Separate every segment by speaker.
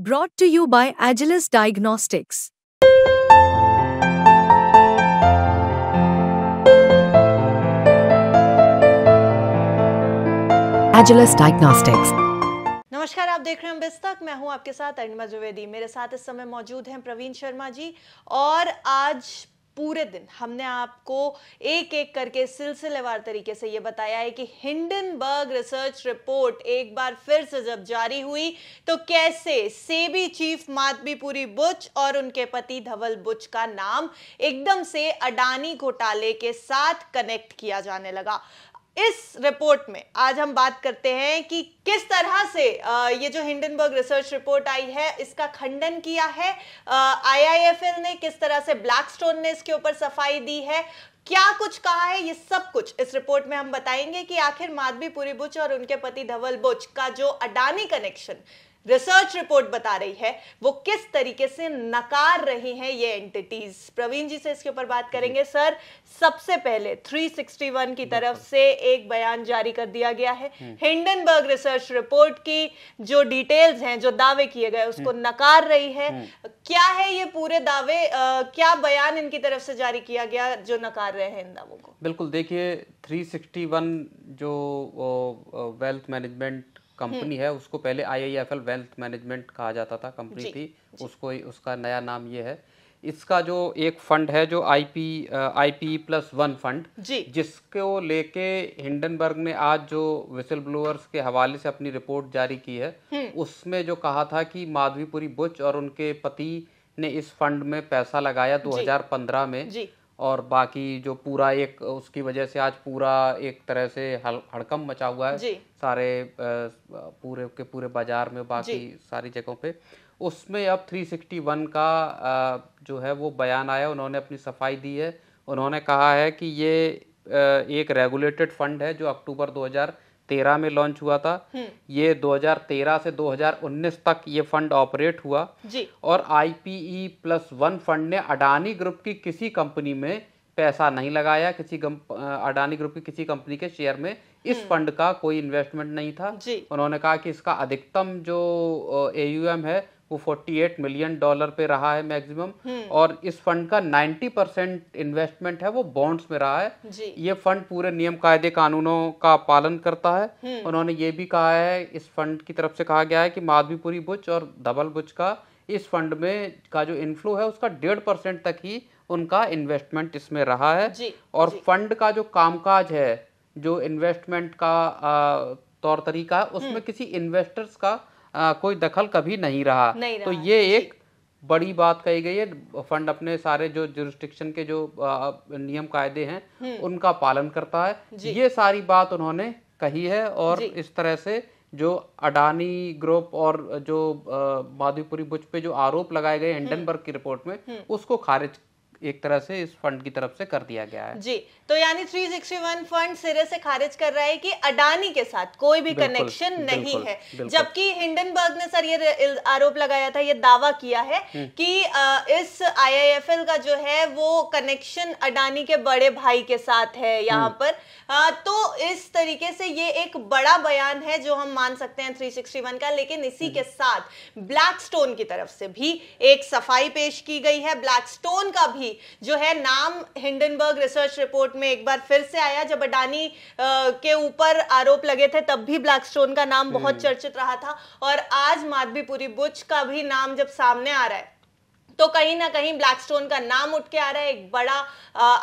Speaker 1: brought to you by Agilis Diagnostics. Agilis Diagnostics. नमस्कार आप देख रहे हैं बिस्तक मैं हूं आपके साथ अरुणिमा द्विवेदी मेरे साथ इस समय मौजूद हैं प्रवीण शर्मा जी और आज पूरे दिन हमने आपको एक एक करके सिलसिलेवार तरीके से ये बताया है कि हिंडनबर्ग रिसर्च रिपोर्ट एक बार फिर से जब जारी हुई तो कैसे सेबी चीफ माधवीपुरी बुच और उनके पति धवल बुच का नाम एकदम से अडानी घोटाले के साथ कनेक्ट किया जाने लगा इस रिपोर्ट में आज हम बात करते हैं कि किस तरह से ये जो हिंडनबर्ग रिसर्च रिपोर्ट आई है इसका खंडन किया है आईआईएफएल ने किस तरह से ब्लैकस्टोन ने इसके ऊपर सफाई दी है क्या कुछ कहा है ये सब कुछ इस रिपोर्ट में हम बताएंगे कि आखिर माधवी पुरी बुच और उनके पति धवल बुच का जो अडानी कनेक्शन रिसर्च रिपोर्ट बता रही है वो किस तरीके से नकार रही हैं ये एंटिटीज प्रवीण जी से इसके ऊपर बात करेंगे सर सबसे पहले 361 की तरफ से एक बयान जारी कर दिया गया है हम्म। हिंडनबर्ग रिसर्च रिपोर्ट की जो डिटेल्स हैं जो दावे किए गए उसको हम्म। नकार रही है हम्म। क्या है ये पूरे दावे आ, क्या बयान इनकी तरफ से जारी किया गया जो नकार रहे हैं इन दावों को
Speaker 2: बिल्कुल देखिए 361 जो वेल्थ मैनेजमेंट कंपनी हम्म। है उसको पहले आईआईएफएल वेल्थ मैनेजमेंट कहा जाता था कंपनी थी जी. उसको उसका नया नाम ये है इसका जो एक फंड है जो IP IP plus one fund जी. जिसको लेके हिंडनबर्ग ने आज जो विसल ब्लोअर्स के हवाले से अपनी रिपोर्ट जारी की है हम्म। उसमें जो कहा था कि माधवीपुरी बुच और उनके पति ने इस फंड में पैसा लगाया 2015 में और बाकी जो पूरा एक उसकी वजह से आज पूरा एक तरह से हड़कम मचा हुआ है सारे पूरे के पूरे बाजार में बाकी सारी जगहों पे उसमें अब 361 का जो है वो बयान आया उन्होंने अपनी सफाई दी है उन्होंने कहा है कि ये एक रेगुलेटेड फंड है जो अक्टूबर तेरह में लॉन्च हुआ था हम्म। ये 2013 से 2019 तक ये फंड ऑपरेट हुआ जी। और आईपीई प्लस वन फंड ने अडानी ग्रुप की किसी कंपनी में पैसा नहीं लगाया किसी अडानी ग्रुप की किसी कंपनी के शेयर में इस फंड हम्म। का कोई इन्वेस्टमेंट नहीं था उन्होंने कहा कि इसका अधिकतम जो एयूएम है वो 48 मिलियन डॉलर पे रहा है मैक्सिमम और इस फंड का 90 परसेंट इन्वेस्टमेंट है वो बॉन्ड्स में रहा है जी। ये फंड पूरे नियम कायदे कानूनों का पालन करता है हम्म। उन्होंने ये भी कहा है इस फंड की तरफ से कहा गया है कि माधवीपुरी बुच और धबल बुच का इस फंड में का जो इन्फ्लो है उसका डेढ़ परसेंट तक ही उनका इन्वेस्टमेंट इसमें रहा है जी, और जी. फंड का जो कामकाज है जो इन्वेस्टमेंट का आ, तौर तरीका है उसमें हम्म। किसी इन्वेस्टर्स का आ, कोई दखल कभी नहीं रहा, नहीं रहा तो ये एक बड़ी बात कही गई है फंड अपने सारे जो जुरिस्टिक्शन के जो आ, नियम कायदे हैं हम्म। उनका पालन करता है ये सारी बात उन्होंने कही है और इस तरह से जो अडानी ग्रुप और जो माधवीपुरी बुज पे जो आरोप लगाए गए हिंडनबर्ग हम्म। की रिपोर्ट में हम्म। उसको खारिज एक तरह से इस फंड की तरफ से कर दिया गया है
Speaker 1: जी तो यानी थ्री सिक्सटी वन फंड सिरे से खारिज कर रहा है कि अडानी के साथ कोई भी कनेक्शन नहीं है जबकि हिंडनबर्ग ने सर ये आरोप लगाया था ये दावा किया है हम्म। कि इस आईआईएफएल का जो है वो कनेक्शन अडानी के बड़े भाई के साथ है यहाँ हम्म। पर आ, तो इस तरीके से ये एक बड़ा बयान है जो हम मान सकते हैं थ्री सिक्सटी वन का लेकिन इसी हम्म। के साथ ब्लैक स्टोन की तरफ से भी एक सफाई पेश की गई है ब्लैक स्टोन का भी थी जो है नाम हिंडनबर्ग रिसर्च रिपोर्ट में एक बार फिर से आया जब अडानी के ऊपर आरोप लगे थे तब भी ब्लैकस्टोन का नाम बहुत हम्म। चर्चित रहा था और आज माधवीपुरी बुच का भी नाम जब सामने आ रहा है तो कहीं ना कहीं ब्लैकस्टोन का नाम उठ के आ रहा है एक बड़ा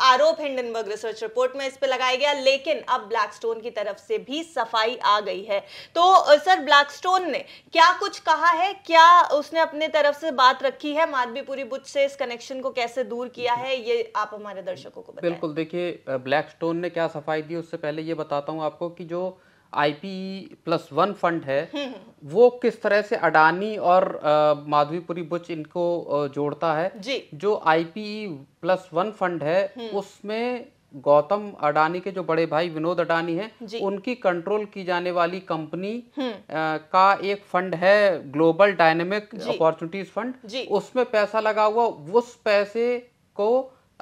Speaker 1: आरोप हिंडनबर्ग रिसर्च रिपोर्ट में इस पर लगाया गया लेकिन अब ब्लैकस्टोन की तरफ से भी सफाई आ गई है तो सर ब्लैकस्टोन ने क्या कुछ कहा है क्या उसने अपने तरफ से बात रखी है माधवीपुरी बुद्ध से इस कनेक्शन को कैसे दूर किया है ये आप हमारे दर्शकों को बिल्कुल
Speaker 2: देखिए ब्लैकस्टोन ने क्या सफाई दी उससे पहले ये बताता हूँ आपको कि जो आईपी प्लस वन फंड है वो किस तरह से अडानी और माधवीपुरी बुच इनको जोड़ता है जी। जो आईपी प्लस वन फंड है हम्म। उसमें गौतम अडानी के जो बड़े भाई विनोद अडानी हैं उनकी कंट्रोल की जाने वाली कंपनी हम्म। का एक फंड है ग्लोबल डायनेमिक अपॉर्चुनिटीज फंड उसमें पैसा लगा हुआ उस पैसे को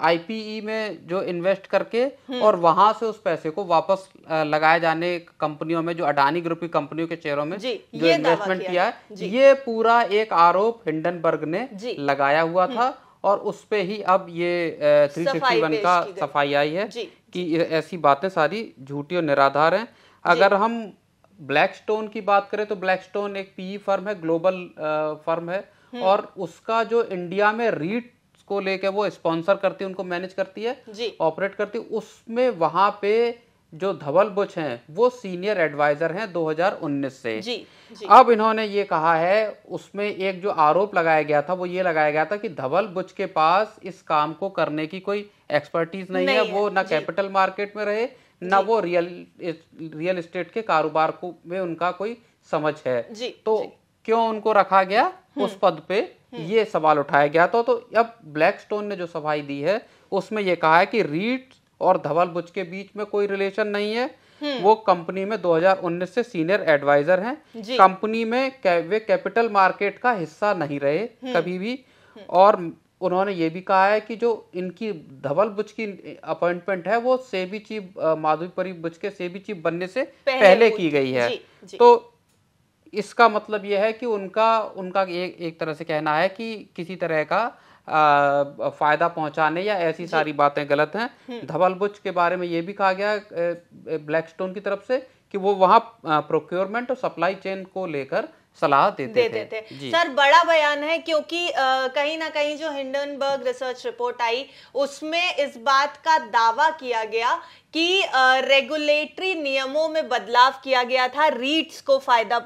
Speaker 2: आईपीई e में जो इन्वेस्ट करके हम्म। और वहां से उस पैसे को वापस लगाए जाने कंपनियों में जो अडानी ग्रुप की कंपनियों के शेयरों में जो इन्वेस्टमेंट किया है ये पूरा एक आरोप हिंडनबर्ग ने लगाया हुआ हम्म। था और उस ही अब ये थ्री सिक्सटी वन का सफाई आई है कि ऐसी बातें सारी झूठी और निराधार हैं अगर हम ब्लैकस्टोन की बात करें तो ब्लैकस्टोन एक पीई फर्म e है ग्लोबल फर्म है हम्म। और उसका जो इंडिया में रीट को लेके वो स्पॉन्सर करती है उनको मैनेज करती है ऑपरेट करती है उसमें वहां पे जो धवल बुच हैं वो सीनियर एडवाइजर हैं 2019 से जी, जी। अब इन्होंने ये कहा है उसमें एक जो आरोप लगाया गया था वो ये लगाया गया था कि धवल बुच के पास इस काम को करने की कोई एक्सपर्टीज नहीं, नहीं है, है वो ना कैपिटल मार्केट में रहे ना वो रियल रियल इस्टेट के कारोबार को में उनका कोई समझ है जी, तो जी। क्यों उनको रखा गया हम्म। उस पद पे हम्म। ये सवाल उठाया गया था तो अब ब्लैकस्टोन ने जो सफाई दी है उसमें यह कहा है कि रीट और धवल बुच के बीच में कोई रिलेशन नहीं है हम्म। वो कंपनी में 2019 से सीनियर एडवाइजर हैं कंपनी में वे कैपिटल मार्केट का हिस्सा नहीं रहे हम्म। कभी भी और उन्होंने ये भी कहा है कि जो इनकी धवल बुच की अपॉइंटमेंट है वो सेबी चीफ माधुरी परी बुच के सेबी चीफ बनने से पहले, पहले की गई है जी, जी। तो इसका मतलब यह है कि उनका उनका एक एक तरह से कहना है कि किसी तरह का आ, फायदा पहुंचाने या ऐसी सारी बातें गलत हैं हम्म। धवल बुच के बारे में ये भी कहा गया ब्लैकस्टोन की तरफ से कि वो वहाँ प्रोक्योरमेंट और सप्लाई चेन को लेकर सलाह देते दे थे, थे। सर
Speaker 1: बड़ा बयान है क्योंकि कहीं ना कहीं जो हिंडनबर्ग रिसर्च रिपोर्ट आई उसमें इस बात का दावा किया गया कि रेगुलेटरी नियमों में बदलाव किया गया था रीट्स को फायदा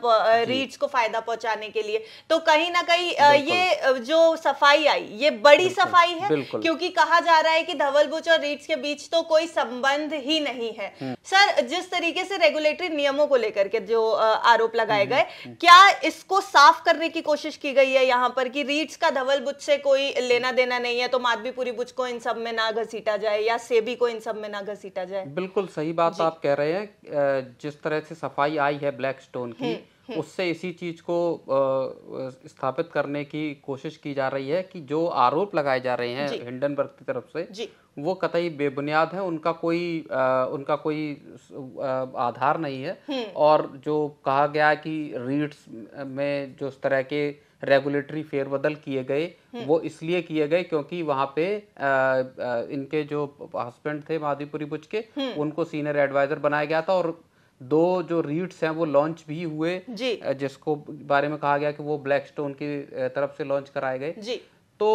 Speaker 1: रीट्स को फायदा पहुंचाने के लिए तो कहीं ना कहीं ये जो सफाई आई ये बड़ी सफाई है क्योंकि कहा जा रहा है कि धवल बुच और रीट्स के बीच तो कोई संबंध ही नहीं है हम्म। सर जिस तरीके से रेगुलेटरी नियमों को लेकर के जो आरोप लगाए हम्म, गए हम्म, क्या इसको साफ करने की कोशिश की गई है यहाँ पर कि रीट्स का धवल बुच से कोई लेना देना नहीं है तो माधवीपुरी बुच को इन सब में ना घसीटा जाए या सेबी को इन सब में ना घसीटा जाए रहा है
Speaker 2: बिल्कुल सही बात आप कह रहे हैं जिस तरह से सफाई आई है ब्लैक स्टोन की उससे इसी चीज को स्थापित करने की कोशिश की जा रही है कि जो आरोप लगाए जा रहे हैं हिंडनबर्ग की तरफ से वो कतई बेबुनियाद है उनका कोई आ, उनका कोई आधार नहीं है हम्म। और जो कहा गया कि रीड्स में जो इस तरह के रेगुलेटरी फेरबदल किए गए हम्म। वो इसलिए किए गए क्योंकि वहाँ पे आ, आ, इनके जो हस्बैंड थे माधवीपुरी बुच के हम्म। उनको सीनियर एडवाइजर बनाया गया था और दो जो रीट्स हैं वो लॉन्च भी हुए जिसको बारे में कहा गया कि वो ब्लैक स्टोन की तरफ से लॉन्च कराए गए जी तो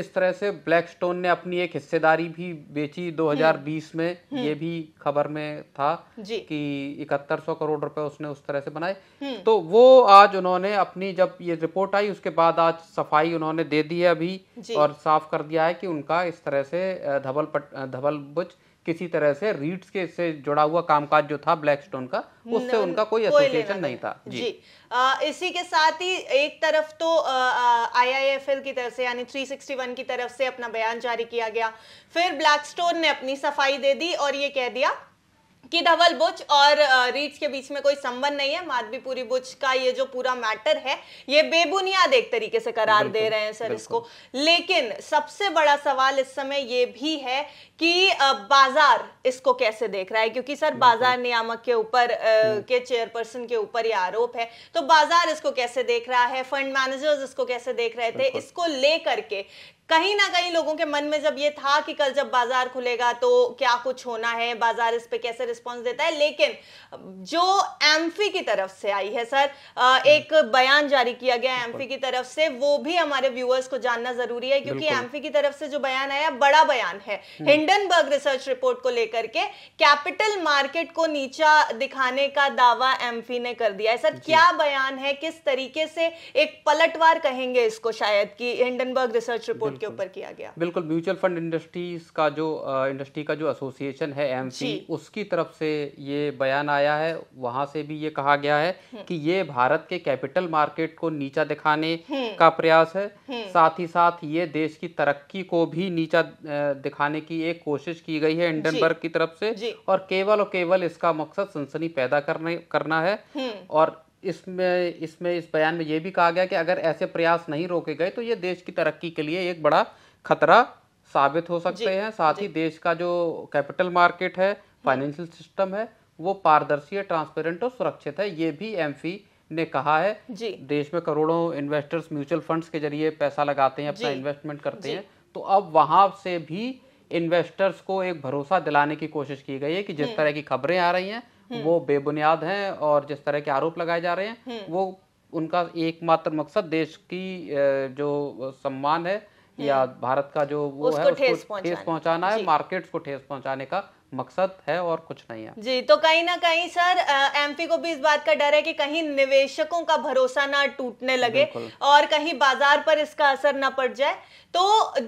Speaker 2: इस तरह से ब्लैकस्टोन ने अपनी एक हिस्सेदारी भी बेची 2020 हम्म। में हम्म। ये भी खबर में था कि इकहत्तर सौ करोड़ रुपए उसने उस तरह से बनाए हम्म। तो वो आज उन्होंने अपनी जब ये रिपोर्ट आई उसके बाद आज सफाई उन्होंने दे दी है अभी और साफ कर दिया है कि उनका इस तरह से धवल पट धवल बुझ किसी तरह से रीट्स के से जुड़ा हुआ कामकाज जो था ब्लैकस्टोन का उससे उनका कोई एसोसिएशन नहीं था जी, जी।
Speaker 1: आ, इसी के साथ ही एक तरफ तो आईआईएफएल की तरफ से यानी 361 की तरफ से अपना बयान जारी किया गया फिर ब्लैकस्टोन ने अपनी सफाई दे दी और ये कह दिया कि धवल बुच और रीड्स के बीच में कोई संबंध नहीं है पूरी बुच का ये जो पूरा मैटर है ये बेबुनियाद एक तरीके से करार दे रहे हैं सर इसको लेकिन सबसे बड़ा सवाल इस समय ये भी है कि बाजार इसको कैसे देख रहा है क्योंकि सर बाजार नियामक के ऊपर हम्म। के चेयरपर्सन के ऊपर ये आरोप है तो बाजार इसको कैसे देख रहा है फंड मैनेजर्स इसको कैसे देख रहे थे इसको लेकर के कहीं ना कहीं लोगों के मन में जब ये था कि कल जब बाजार खुलेगा तो क्या कुछ होना है बाजार इस पे कैसे रिस्पांस देता है लेकिन जो एम्फी की तरफ से आई है सर हम्म। एक बयान जारी किया गया एम्फी की तरफ से वो भी हमारे व्यूअर्स को जानना जरूरी है क्योंकि एम्फी की तरफ से जो बयान आया बड़ा बयान है हिंडनबर्ग रिसर्च रिपोर्ट को लेकर के कैपिटल मार्केट को नीचा दिखाने का दावा एम्फी ने कर दिया है सर क्या बयान है किस तरीके से एक पलटवार कहेंगे इसको शायद की हिंडनबर्ग रिसर्च रिपोर्ट फंड के ऊपर किया गया
Speaker 2: बिल्कुल म्यूचुअल फंड इंडस्ट्रीज का जो इंडस्ट्री का जो एसोसिएशन है एम उसकी तरफ से ये बयान आया है वहाँ से भी ये कहा गया है हम्म। कि ये भारत के कैपिटल मार्केट को नीचा दिखाने हम्म। का प्रयास है हम्म। साथ ही साथ ये देश की तरक्की को भी नीचा दिखाने की एक कोशिश की गई है इंडनबर्ग की तरफ से और केवल और केवल इसका मकसद सनसनी पैदा करने करना है और इसमें इसमें इस बयान में ये भी कहा गया कि अगर ऐसे प्रयास नहीं रोके गए तो ये देश की तरक्की के लिए एक बड़ा खतरा साबित हो सकते हैं साथ ही देश का जो कैपिटल मार्केट है हम्म। फाइनेंशियल सिस्टम है वो पारदर्शी है ट्रांसपेरेंट और सुरक्षित है ये भी एम ने कहा है जी। देश में करोड़ों इन्वेस्टर्स म्यूचुअल फंड्स के जरिए पैसा लगाते हैं अपना इन्वेस्टमेंट करते हैं तो अब वहां से भी इन्वेस्टर्स को एक भरोसा दिलाने की कोशिश की गई है कि जिस हम्म। तरह की खबरें आ रही हैं वो बेबुनियाद हैं और जिस तरह के आरोप लगाए जा रहे हैं हम्म। वो उनका एकमात्र मकसद देश की जो सम्मान है हम्म। या भारत का जो वो है उसको ठेस पहुंचाना है मार्केट्स को ठेस पहुंचाने का मकसद है और कुछ नहीं है
Speaker 1: जी तो कहीं ना कहीं सर एमपी को भी इस बात का डर है कि कहीं निवेशकों का भरोसा ना टूटने लगे और कहीं बाजार पर इसका असर ना पड़ जाए तो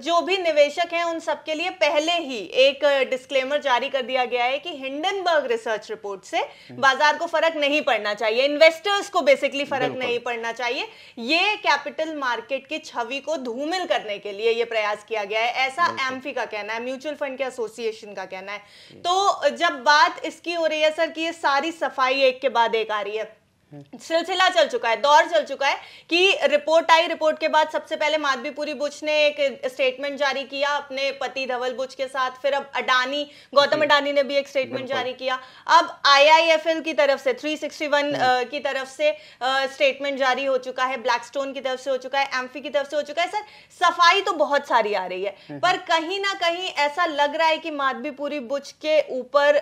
Speaker 1: जो भी निवेशक हैं उन सबके लिए पहले ही एक डिस्क्लेमर जारी कर दिया गया है कि हिंडनबर्ग रिसर्च रिपोर्ट से हम्म। बाजार को फर्क नहीं पड़ना चाहिए इन्वेस्टर्स को बेसिकली फर्क नहीं पड़ना चाहिए ये कैपिटल मार्केट की छवि को धूमिल करने के लिए ये प्रयास किया गया है ऐसा एम्फी का कहना है म्यूचुअल फंड के एसोसिएशन का कहना है तो जब बात इसकी हो रही है सर कि ये सारी सफाई एक के बाद एक आ रही है सिलसिला चल चुका है दौर चल चुका है कि रिपोर्ट आई रिपोर्ट के बाद सबसे पहले माधवीपुरी बुच ने एक स्टेटमेंट जारी किया अपने पति धवल बुच के साथ फिर अब अडानी गौतम अडानी ने भी एक स्टेटमेंट जारी किया अब आईआईएफएल की तरफ से 361 की तरफ से स्टेटमेंट जारी हो चुका है ब्लैकस्टोन की तरफ से हो चुका है एम्फी की तरफ से हो चुका है सर सफाई तो बहुत सारी आ रही है हाँ पर कहीं ना कहीं ऐसा लग रहा है कि माधवीपुरी बुच के ऊपर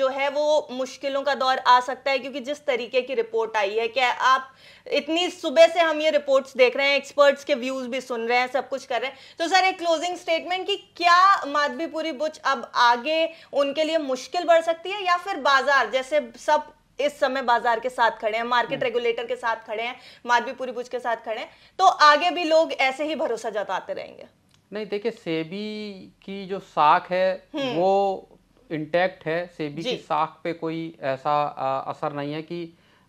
Speaker 1: जो है वो मुश्किलों का दौर आ सकता है क्योंकि जिस तरीके की रिपोर्ट रिपोर्ट आई है क्या आप इतनी सुबह से हम ये रिपोर्ट्स देख रहे हैं एक्सपर्ट्स के व्यूज भी सुन रहे हैं सब कुछ कर रहे हैं तो सर एक क्लोजिंग स्टेटमेंट कि क्या माधवीपुरी बुच अब आगे उनके लिए मुश्किल बढ़ सकती है या फिर बाजार जैसे सब इस समय बाजार के साथ खड़े हैं मार्केट हम्म। रेगुलेटर के साथ खड़े हैं माधवीपुरी बुच के साथ खड़े हैं तो आगे भी लोग ऐसे ही भरोसा जताते रहेंगे
Speaker 2: नहीं देखिए सेबी की जो साख है हम्म। वो इंटैक्ट है सेबी की साख पे कोई ऐसा आ, असर नहीं है कि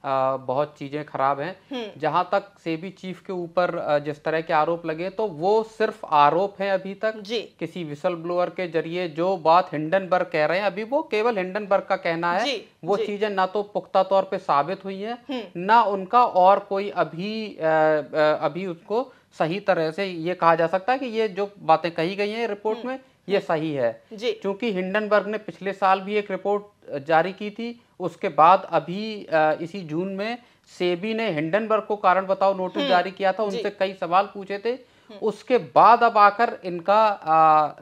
Speaker 2: बहुत चीजें खराब हैं हम्म। जहां तक सेबी चीफ के ऊपर जिस तरह के आरोप लगे तो वो सिर्फ आरोप है अभी तक जी। किसी विसल ब्लोअर के जरिए जो बात हिंडनबर्ग कह रहे हैं अभी वो केवल हिंडनबर्ग का कहना है वो चीजें ना तो पुख्ता तौर पे साबित हुई है हम्म। ना उनका और कोई अभी अभी उसको सही तरह से ये कहा जा सकता है कि ये जो बातें कही गई हैं रिपोर्ट हम्म। में ये सही है क्योंकि हिंडनबर्ग ने पिछले साल भी एक रिपोर्ट जारी की थी उसके बाद अभी इसी जून में सेबी ने हिंडनबर्ग को कारण बताओ नोटिस हम्म। जारी किया था उनसे कई सवाल पूछे थे हम्म। उसके बाद अब आकर इनका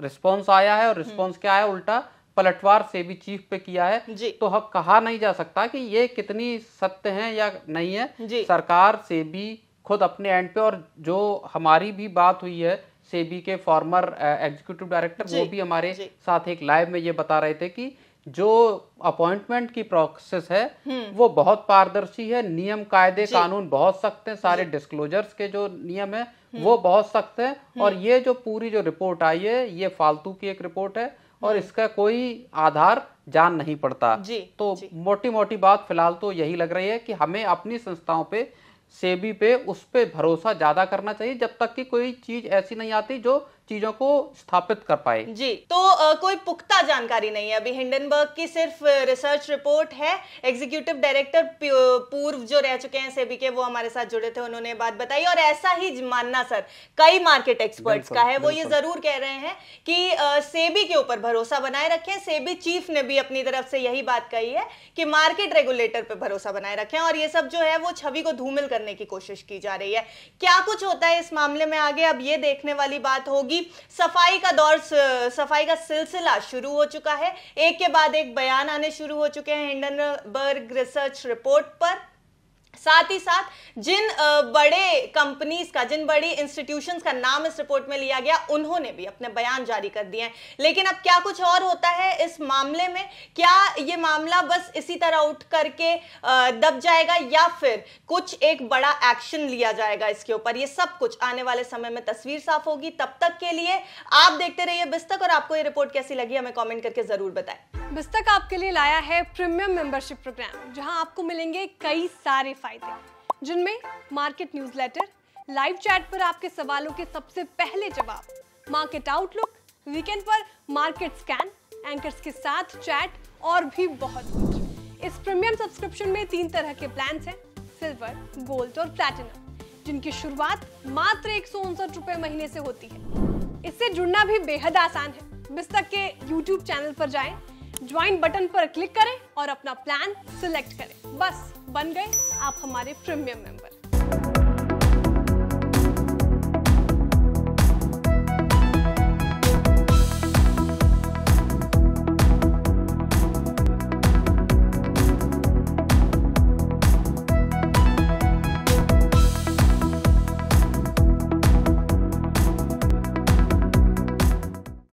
Speaker 2: रिस्पॉन्स आया है और रिस्पॉन्स हम्म। क्या आया उल्टा पलटवार सेबी चीफ पे किया है तो हम कहा नहीं जा सकता कि ये कितनी सत्य है या नहीं है सरकार सेबी खुद अपने एंड पे और जो हमारी भी बात हुई है सेबी के फॉर्मर एग्जीक्यूटिव डायरेक्टर वो भी हमारे साथ एक लाइव में ये बता रहे थे कि जो अपॉइंटमेंट की प्रोसेस है हम्म। वो बहुत पारदर्शी है नियम कायदे कानून बहुत सख्त हैं सारे डिस्क्लोजर्स के जो नियम है हम्म। वो बहुत सख्त हैं हम्म। और ये जो पूरी जो रिपोर्ट आई है ये फालतू की एक रिपोर्ट है और इसका कोई आधार जान नहीं पड़ता जी, तो जी. मोटी मोटी बात फिलहाल तो यही लग रही है कि हमें अपनी संस्थाओं पे सेबी पे उस पर भरोसा ज्यादा करना चाहिए जब तक कि कोई चीज ऐसी नहीं आती जो चीजों को स्थापित कर पाए जी
Speaker 1: तो आ, कोई पुख्ता जानकारी नहीं है अभी हिंडनबर्ग की सिर्फ रिसर्च रिपोर्ट है एग्जीक्यूटिव डायरेक्टर पूर्व जो रह चुके हैं सेबी के वो हमारे साथ जुड़े थे उन्होंने बात बताई और ऐसा ही मानना सर कई मार्केट एक्सपर्ट्स का है वो ये जरूर कह रहे हैं कि आ, सेबी के ऊपर भरोसा बनाए रखें सेबी चीफ ने भी अपनी तरफ से यही बात कही है कि मार्केट रेगुलेटर पर भरोसा बनाए रखें और ये सब जो है वो छवि को धूमिल करने की कोशिश की जा रही है क्या कुछ होता है इस मामले में आगे अब ये देखने वाली बात होगी होगी सफाई का दौर सफाई का सिलसिला शुरू हो चुका है एक के बाद एक बयान आने शुरू हो चुके हैं हिंडनबर्ग रिसर्च रिपोर्ट पर साथ ही साथ जिन बड़े कंपनीज का जिन बड़ी इंस्टीट्यूशंस का नाम इस रिपोर्ट में लिया गया उन्होंने भी अपने बयान जारी कर दिए हैं लेकिन अब क्या कुछ और होता है इस मामले में क्या ये मामला बस इसी तरह उठ करके दब जाएगा या फिर कुछ एक बड़ा एक्शन लिया जाएगा इसके ऊपर ये सब कुछ आने वाले समय में तस्वीर साफ होगी तब तक के लिए आप देखते रहिए बिस्तक और आपको ये रिपोर्ट कैसी लगी हमें कॉमेंट करके जरूर बताएं बिस्तक आपके लिए लाया है प्रीमियम मेंबरशिप प्रोग्राम जहां आपको मिलेंगे कई सारे फायदे जिनमें मार्केट न्यूज़लेटर लाइव चैट पर आपके सवालों के सबसे पहले जवाब मार्केट आउटलुक वीकेंड पर मार्केट स्कैन एंकर्स के साथ चैट और भी बहुत कुछ इस प्रीमियम सब्सक्रिप्शन में तीन तरह के प्लान हैं सिल्वर गोल्ड और प्लैटिनम जिनकी शुरुआत मात्र एक रुपए महीने से होती है इससे जुड़ना भी बेहद आसान है बिस्तक के यूट्यूब चैनल पर जाएं ज्वाइन बटन पर क्लिक करें और अपना प्लान सिलेक्ट करें बस बन गए आप हमारे प्रीमियम मेंबर